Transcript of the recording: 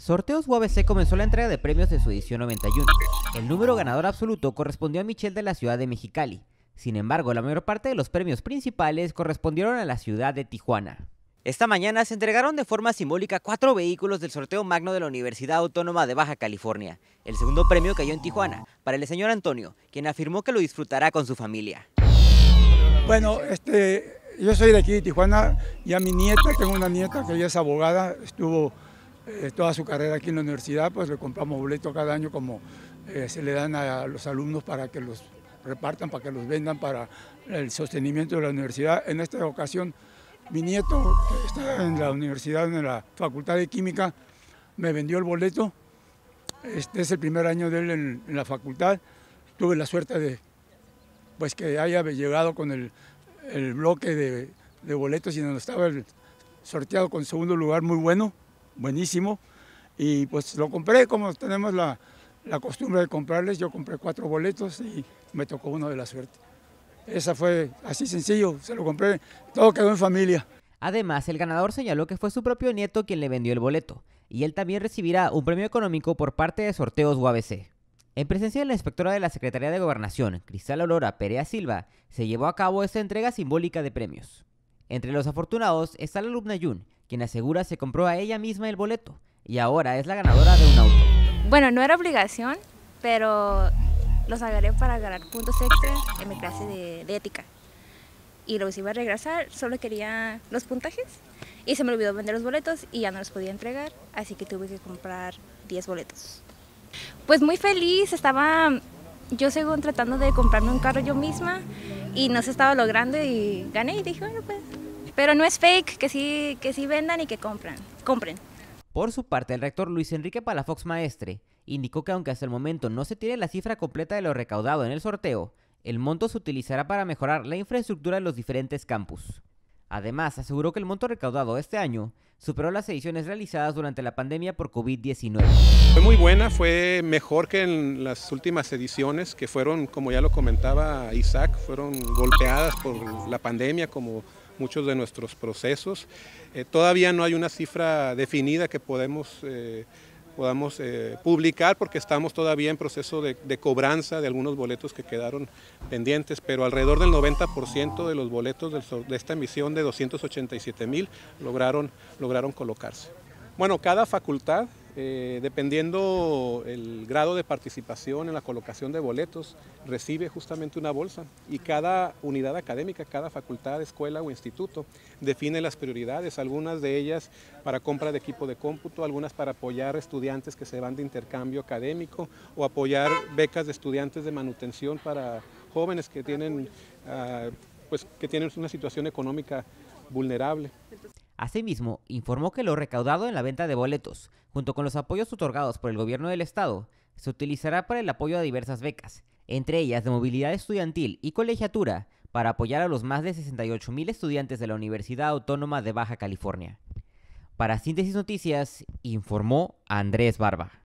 Sorteos UABC comenzó la entrega de premios de su edición 91. El número ganador absoluto correspondió a Michelle de la ciudad de Mexicali. Sin embargo, la mayor parte de los premios principales correspondieron a la ciudad de Tijuana. Esta mañana se entregaron de forma simbólica cuatro vehículos del sorteo magno de la Universidad Autónoma de Baja California. El segundo premio cayó en Tijuana para el señor Antonio, quien afirmó que lo disfrutará con su familia. Bueno, este, yo soy de aquí de Tijuana, y a mi nieta, tengo una nieta que ya es abogada, estuvo eh, toda su carrera aquí en la universidad, pues le compramos boletos cada año como eh, se le dan a los alumnos para que los repartan, para que los vendan para el sostenimiento de la universidad. En esta ocasión, mi nieto, que está en la universidad, en la Facultad de Química, me vendió el boleto. Este es el primer año de él en, la facultad. Tuve la suerte de pues, que haya llegado con el, bloque de, boletos y donde estaba sorteado con segundo lugar muy bueno buenísimo. Y pues lo compré, como tenemos la, costumbre de comprarles, yo compré cuatro boletos y me tocó uno de la suerte. Esa fue así sencillo, se lo compré, todo quedó en familia. Además, el ganador señaló que fue su propio nieto quien le vendió el boleto, y él también recibirá un premio económico por parte de Sorteos UABC. En presencia de la inspectora de la Secretaría de Gobernación, Cristal Olora Perea Silva, se llevó a cabo esta entrega simbólica de premios. Entre los afortunados está la alumna Yun, quien asegura se compró a ella misma el boleto y ahora es la ganadora de un auto. Bueno, no era obligación, pero los agarré para ganar puntos extra en mi clase de, de ética. Y los iba a regresar, solo quería los puntajes y se me olvidó vender los boletos y ya no los podía entregar, así que tuve que comprar 10 boletos. Pues muy feliz, estaba yo según tratando de comprarme un carro yo misma y no se estaba logrando y gané y dije, bueno, pues pero no es fake, que sí, que sí vendan y que compran, compren. Por su parte, el rector Luis Enrique Palafox Maestre indicó que aunque hasta el momento no se tiene la cifra completa de lo recaudado en el sorteo, el monto se utilizará para mejorar la infraestructura de los diferentes campus. Además, aseguró que el monto recaudado este año superó las ediciones realizadas durante la pandemia por COVID-19. Fue muy buena, fue mejor que en las últimas ediciones que fueron, como ya lo comentaba Isaac, fueron golpeadas por la pandemia como muchos de nuestros procesos. Eh, todavía no hay una cifra definida que podemos, eh, podamos eh, publicar porque estamos todavía en proceso de, cobranza de algunos boletos que quedaron pendientes, pero alrededor del 90% de los boletos de esta emisión de 287 mil lograron, lograron colocarse. Bueno, cada facultad eh, dependiendo el grado de participación en la colocación de boletos, recibe justamente una bolsa y cada unidad académica, cada facultad, escuela o instituto define las prioridades, algunas de ellas para compra de equipo de cómputo, algunas para apoyar estudiantes que se van de intercambio académico o apoyar becas de estudiantes de manutención para jóvenes que tienen, ah, pues, que tienen una situación económica vulnerable. Asimismo, informó que lo recaudado en la venta de boletos, junto con los apoyos otorgados por el gobierno del estado, se utilizará para el apoyo a diversas becas, entre ellas de movilidad estudiantil y colegiatura, para apoyar a los más de 68.000 estudiantes de la Universidad Autónoma de Baja California. Para Síntesis Noticias, informó Andrés Barba.